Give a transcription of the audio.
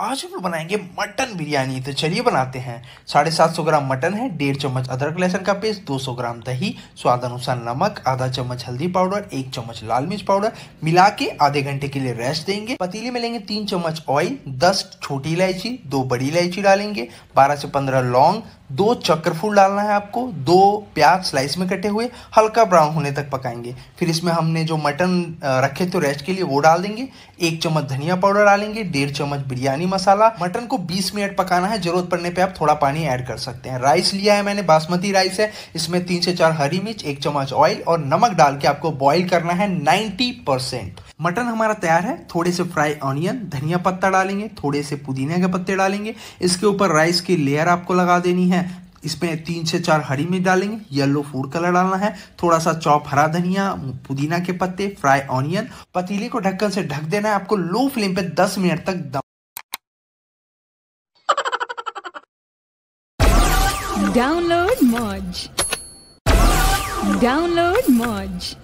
आज हम बनाएंगे मटन बिरयानी तो चलिए बनाते हैं साढ़े सात सौ ग्राम मटन है डेढ़ चम्मच अदरक लहसुन का पेस्ट दो सौ ग्राम दही स्वाद अनुसार नमक आधा चम्मच हल्दी पाउडर एक चम्मच लाल मिर्च पाउडर मिला के आधे घंटे के लिए रेस्ट देंगे पतीली में लेंगे तीन चम्मच ऑयल दस छोटी इलायची दो बड़ी इलायची डालेंगे बारह से पंद्रह लौंग दो चक्कर फूल डालना है आपको दो प्याज स्लाइस में कटे हुए हल्का ब्राउन होने तक पकाएंगे फिर इसमें हमने जो मटन रखे थे रेस्ट के लिए वो डाल देंगे एक चम्मच धनिया पाउडर डालेंगे डेढ़ चम्मच बिरयानी मसाला मटन को 20 मिनट पकाना है जरूरत पड़ने पे आप थोड़ा पानी ऐड कर सकते हैं राइस लिया है मैंने बासमती राइस है इसमें तीन से चार हरी मिर्च एक चम्मच ऑयल और नमक डाल के आपको बॉइल करना है नाइन्टी परसेंट मटन हमारा तैयार है थोड़े से फ्राई ऑनियन धनिया पत्ता डालेंगे थोड़े से पुदीने के पत्ते डालेंगे इसके ऊपर राइस की लेयर आपको लगा देनी है इसमें तीन से चार हरी मिर्च डालेंगे येलो फूड कलर डालना है थोड़ा सा चौप हरा धनिया पुदीना के पत्ते फ्राई ऑनियन पतीले को ढक्कन से ढक देना है आपको लो फ्लेम पे 10 मिनट तक दम डाउनलोड मौज डाउनलोड मौज